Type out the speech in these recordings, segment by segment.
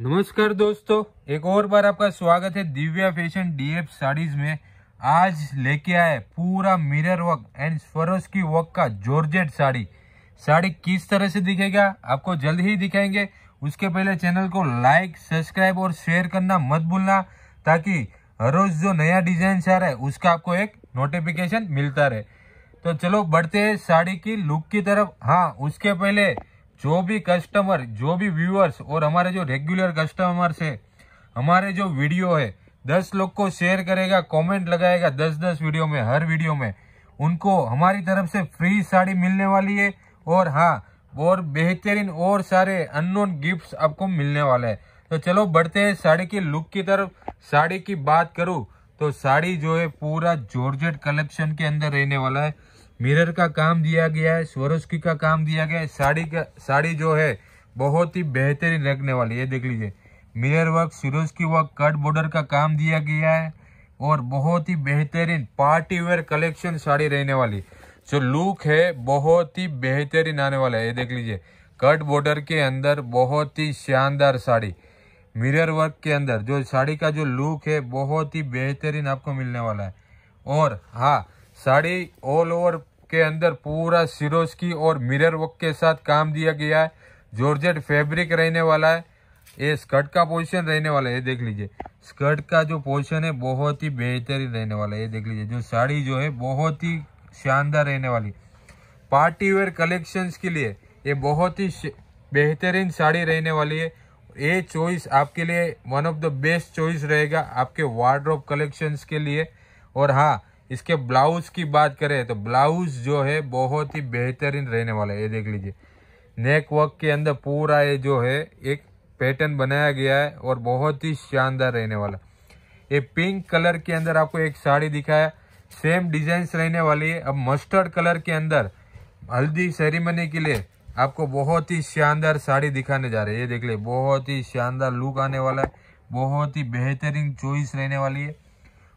नमस्कार दोस्तों एक और बार आपका स्वागत है दिव्या फैशन डीएफ साड़ीज में आज लेके आए पूरा मिरर वर्क एंड स्वरोज की वर्क का जॉर्जेट साड़ी साड़ी किस तरह से दिखेगा आपको जल्द ही दिखाएंगे उसके पहले चैनल को लाइक सब्सक्राइब और शेयर करना मत भूलना ताकि हर रोज जो नया डिजाइन आ रहा है उसका आपको एक नोटिफिकेशन मिलता रहे तो चलो बढ़ते हैं साड़ी की लुक की तरफ हाँ उसके पहले जो भी कस्टमर जो भी व्यूअर्स और हमारे जो रेगुलर कस्टमर्स है हमारे जो वीडियो है दस लोग को शेयर करेगा कमेंट लगाएगा दस दस वीडियो में हर वीडियो में उनको हमारी तरफ से फ्री साड़ी मिलने वाली है और हाँ और बेहतरीन और सारे अननोन गिफ्ट्स आपको मिलने वाले हैं तो चलो बढ़ते हैं साड़ी की लुक की तरफ साड़ी की बात करूँ तो साड़ी जो है पूरा जॉर्जेट कलेक्शन के अंदर रहने वाला है मिरर का काम दिया गया है स्वरोस्की का काम दिया गया है साड़ी का साड़ी जो है बहुत ही बेहतरीन रखने वाली है देख लीजिए मिरर वर्क की वर्क कट बॉर्डर का काम दिया गया है और बहुत ही बेहतरीन पार्टी वेयर कलेक्शन साड़ी रहने वाली जो लुक है बहुत ही बेहतरीन आने वाला है ये देख लीजिए कट बॉर्डर के अंदर बहुत ही शानदार साड़ी मिरर वर्क के अंदर जो साड़ी का जो लुक है बहुत ही बेहतरीन आपको मिलने वाला है और हाँ साड़ी ऑल ओवर के अंदर पूरा सिरोस्की और मिरर वर्क के साथ काम दिया गया है जॉर्जेट फैब्रिक रहने वाला है ये स्कर्ट का पोजीशन रहने वाला है ये देख लीजिए स्कर्ट का जो पोजीशन है बहुत ही बेहतरीन रहने वाला है ये देख लीजिए जो साड़ी जो है बहुत ही शानदार रहने वाली पार्टी वेयर कलेक्शंस के लिए ये बहुत ही बेहतरीन साड़ी रहने वाली है ये चॉइस आपके लिए one of the best choice रहेगा आपके वार्ड्रॉप कलेक्शंस के लिए और हाँ इसके ब्लाउज़ की बात करें तो ब्लाउज़ जो है बहुत ही बेहतरीन रहने वाला है ये देख लीजिए नेक वर्क के अंदर पूरा ये जो है एक पैटर्न बनाया गया है और बहुत ही शानदार रहने वाला ये पिंक कलर के अंदर आपको एक साड़ी दिखाया सेम डिजाइंस रहने वाली है अब मस्टर्ड कलर के अंदर हल्दी सेरेमनी के लिए आपको बहुत ही शानदार साड़ी दिखाने जा रही है ये देख ले बहुत ही शानदार लुक आने वाला है बहुत ही बेहतरीन चॉइस रहने वाली है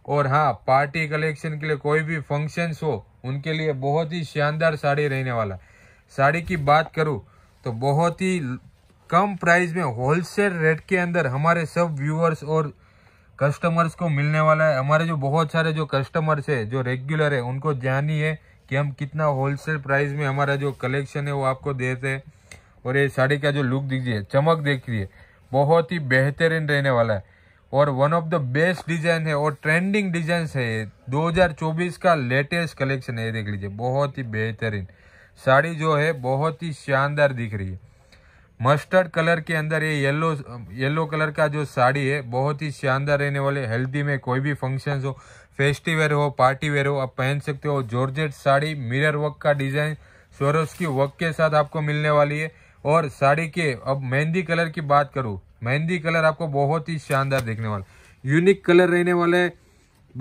और हाँ पार्टी कलेक्शन के लिए कोई भी फंक्शंस हो उनके लिए बहुत ही शानदार साड़ी रहने वाला साड़ी की बात करूँ तो बहुत ही कम प्राइस में होलसेल रेट के अंदर हमारे सब व्यूअर्स और कस्टमर्स को मिलने वाला है हमारे जो बहुत सारे जो कस्टमर्स है जो रेगुलर है उनको जानिए कि हम कितना होलसेल प्राइस में हमारा जो कलेक्शन है वो आपको देते हैं और ये साड़ी का जो लुक दीजिए चमक देखिए बहुत ही बेहतरीन रहने वाला है और one of the best design है और ट्रेंडिंग डिजाइन है 2024 का लेटेस्ट कलेक्शन है देख लीजिए बहुत ही बेहतरीन साड़ी जो है बहुत ही शानदार दिख रही है मस्टर्ड कलर के अंदर ये येलो येलो कलर का जो साड़ी है बहुत ही शानदार रहने वाले हेल्दी में कोई भी फंक्शन हो फेस्टिवेयर हो पार्टी वेयर हो आप पहन सकते हो जॉर्जेट साड़ी मिरर वर्क का डिजाइन सोरस की वर्क के साथ आपको मिलने वाली है और साड़ी के अब मेहंदी कलर की बात करूँ मेहंदी कलर आपको बहुत ही शानदार देखने वाला यूनिक कलर रहने वाला है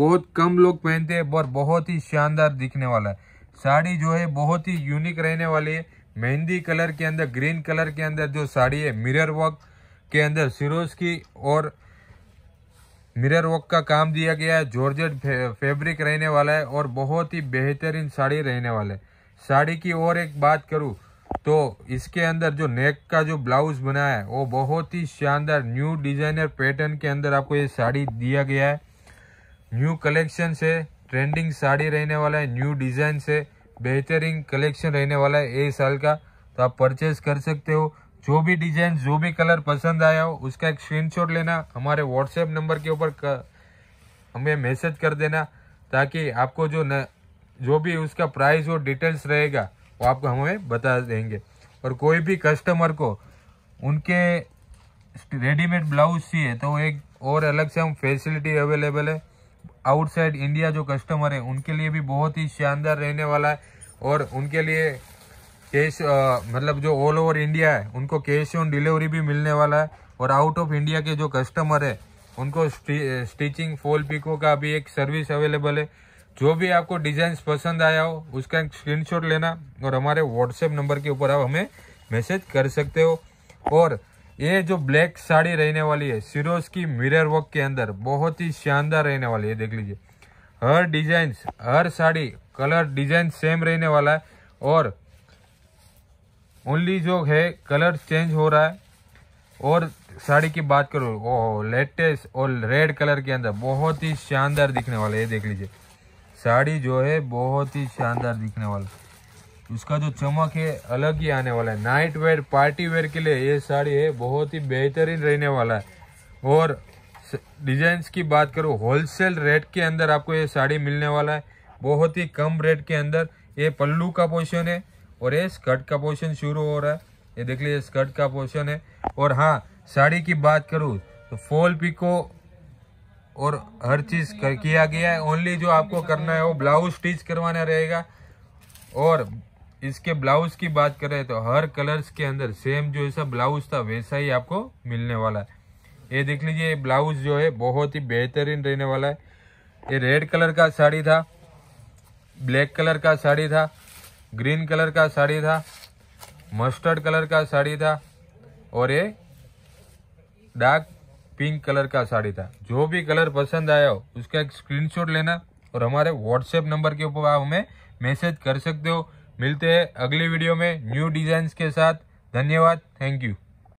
बहुत कम लोग पहनते हैं और बहुत ही शानदार दिखने वाला है साड़ी जो है बहुत ही यूनिक रहने वाली है मेहंदी कलर के अंदर ग्रीन कलर के अंदर जो साड़ी है मिरर वर्क के अंदर सिरोज की और मिरर वर्क का काम दिया गया है जॉर्जेट फैब्रिक रहने वाला है और बहुत ही बेहतरीन साड़ी रहने वाला है साड़ी की और एक बात करूँ तो इसके अंदर जो नेक का जो ब्लाउज़ बना है वो बहुत ही शानदार न्यू डिज़ाइनर पैटर्न के अंदर आपको ये साड़ी दिया गया है न्यू कलेक्शन से ट्रेंडिंग साड़ी रहने वाला है न्यू डिज़ाइन से बेहतरीन कलेक्शन रहने वाला है ए साल का तो आप परचेज़ कर सकते हो जो भी डिज़ाइन जो भी कलर पसंद आया हो उसका एक स्क्रीनशॉट लेना हमारे व्हाट्सएप नंबर के ऊपर हमें मैसेज कर देना ताकि आपको जो न जो भी उसका प्राइस और डिटेल्स रहेगा वो आपको हमें बता देंगे और कोई भी कस्टमर को उनके रेडीमेड ब्लाउज चाहिए तो एक और अलग से हम फैसिलिटी अवेलेबल है आउटसाइड इंडिया जो कस्टमर है उनके लिए भी बहुत ही शानदार रहने वाला है और उनके लिए कैश मतलब जो ऑल ओवर इंडिया है उनको कैश ऑन डिलीवरी भी मिलने वाला है और आउट ऑफ इंडिया के जो कस्टमर है उनको स्टिचिंग फॉल पिको का भी एक सर्विस अवेलेबल है जो भी आपको डिजाइन पसंद आया हो उसका एक स्क्रीनशॉट लेना और हमारे व्हाट्सएप नंबर के ऊपर आप हमें मैसेज कर सकते हो और ये जो ब्लैक साड़ी रहने वाली है सिरोज की मिरर वर्क के अंदर बहुत ही शानदार रहने वाली है देख लीजिए हर डिजाइन हर साड़ी कलर डिजाइन सेम रहने वाला है और ओनली जो है कलर चेंज हो रहा है और साड़ी की बात करो ओ लेटेस्ट और रेड कलर के अंदर बहुत ही शानदार दिखने वाला है ये देख लीजिए साड़ी जो है बहुत ही शानदार दिखने वाला उसका जो चमक है अलग ही आने वाला है नाइट वेयर पार्टी वेयर के लिए ये साड़ी है बहुत ही बेहतरीन रहने वाला है और डिजाइन की बात करूँ होलसेल रेट के अंदर आपको ये साड़ी मिलने वाला है बहुत ही कम रेट के अंदर ये पल्लू का पोर्शन है और ये स्कर्ट का पोर्शन शुरू हो रहा है ये देख लीजिए स्कर्ट का पोर्शन है और हाँ साड़ी की बात करूँ तो फॉल पिको और हर चीज़ कर किया गया है ओनली जो आपको करना है वो ब्लाउज स्टिच करवाना रहेगा और इसके ब्लाउज की बात करें तो हर कलर्स के अंदर सेम जो ऐसा ब्लाउज था वैसा ही आपको मिलने वाला है ये देख लीजिए ये ब्लाउज जो है बहुत ही बेहतरीन रहने वाला है ये रेड कलर का साड़ी था ब्लैक कलर का साड़ी था ग्रीन कलर का साड़ी था मस्टर्ड कलर का साड़ी था और ये डार्क पिंक कलर का साड़ी था जो भी कलर पसंद आया हो उसका एक स्क्रीनशॉट लेना और हमारे व्हाट्सएप नंबर के ऊपर आप हमें मैसेज कर सकते हो मिलते हैं अगली वीडियो में न्यू डिजाइन के साथ धन्यवाद थैंक यू